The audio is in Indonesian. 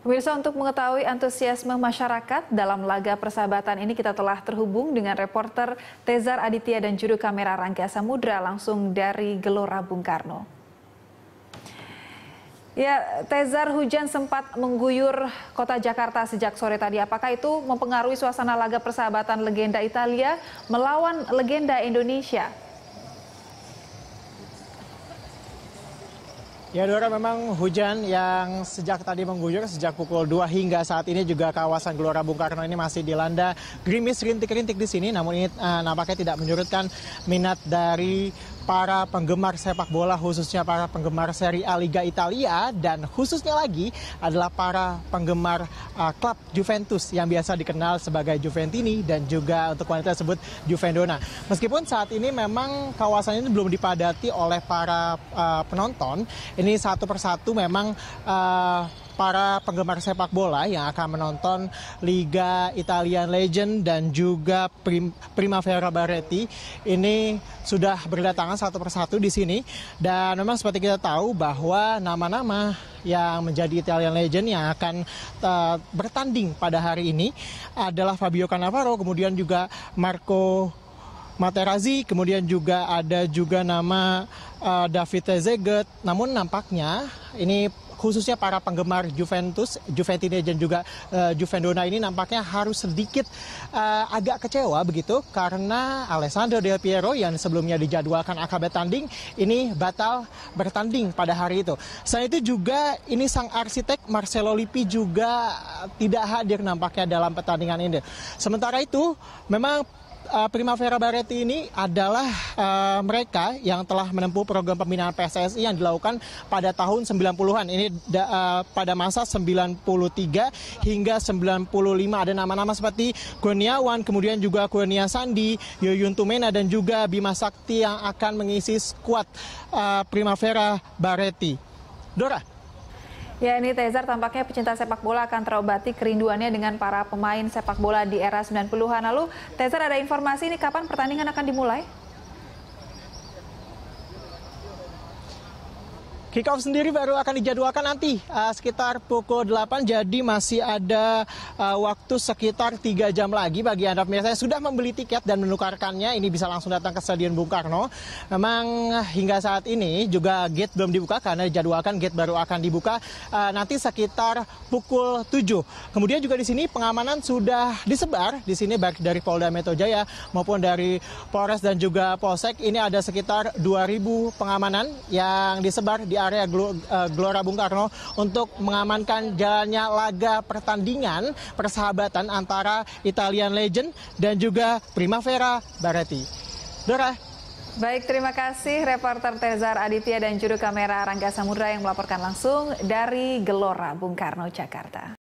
Pemirsa untuk mengetahui antusiasme masyarakat dalam laga persahabatan ini kita telah terhubung dengan reporter Tezar Aditya dan juru kamera Rangga Samudra langsung dari Gelora Bung Karno. Ya, Tezar hujan sempat mengguyur kota Jakarta sejak sore tadi. Apakah itu mempengaruhi suasana laga persahabatan legenda Italia melawan legenda Indonesia? Ya Dora memang hujan yang sejak tadi mengguyur sejak pukul 2 hingga saat ini juga kawasan Gelora Bung Karno ini masih dilanda gerimis rintik-rintik di sini namun ini uh, nampaknya tidak menyurutkan minat dari para penggemar sepak bola khususnya para penggemar seri A Liga Italia dan khususnya lagi adalah para penggemar uh, klub Juventus yang biasa dikenal sebagai Juventini dan juga untuk wanita tersebut Juvendona. Meskipun saat ini memang kawasan ini belum dipadati oleh para uh, penonton, ini satu persatu memang uh, para penggemar sepak bola yang akan menonton Liga Italian Legend dan juga Prim Primavera Barretti ini sudah berdatangan satu persatu di sini dan memang seperti kita tahu bahwa nama-nama yang menjadi Italian Legend yang akan uh, bertanding pada hari ini adalah Fabio Cannavaro kemudian juga Marco Materazzi, kemudian juga ada juga nama eh, David Tezeget. Namun nampaknya ini khususnya para penggemar Juventus, Juventine dan juga uh, eh, Juvendona ini nampaknya harus sedikit uh, agak kecewa begitu karena Alessandro Del Piero yang sebelumnya dijadwalkan akan bertanding ini batal bertanding pada hari itu. Selain itu juga ini sang arsitek Marcelo Lippi juga tidak hadir nampaknya dalam pertandingan ini. Sementara itu memang uh, Primavera Bareti ini adalah uh, mereka yang telah menempuh program pembinaan PSSI yang dilakukan pada tahun 90-an. Ini da, uh, pada masa 93 hingga 95 ada nama-nama seperti Kurniawan, kemudian juga Kurnia Sandi, Yoyun Tumena dan juga Bima Sakti yang akan mengisi skuad uh, Primavera Bareti. Dora, Ya ini Tezar tampaknya pecinta sepak bola akan terobati kerinduannya dengan para pemain sepak bola di era 90-an. Lalu Tezar ada informasi ini kapan pertandingan akan dimulai? Kick off sendiri baru akan dijadwalkan nanti uh, sekitar pukul 8 jadi masih ada uh, waktu sekitar 3 jam lagi bagi Anda pemirsa yang sudah membeli tiket dan menukarkannya ini bisa langsung datang ke Stadion Bung Karno. Memang hingga saat ini juga gate belum dibuka karena dijadwalkan gate baru akan dibuka uh, nanti sekitar pukul 7. Kemudian juga di sini pengamanan sudah disebar di sini baik dari Polda Metro Jaya maupun dari Polres dan juga Polsek ini ada sekitar 2000 pengamanan yang disebar di area eh, Gelora Bung Karno untuk mengamankan jalannya laga pertandingan persahabatan antara Italian Legend dan juga Primavera Baretti. Dora, Baik, terima kasih reporter Tezar Aditya dan juru kamera Rangga Samudra yang melaporkan langsung dari Gelora Bung Karno, Jakarta.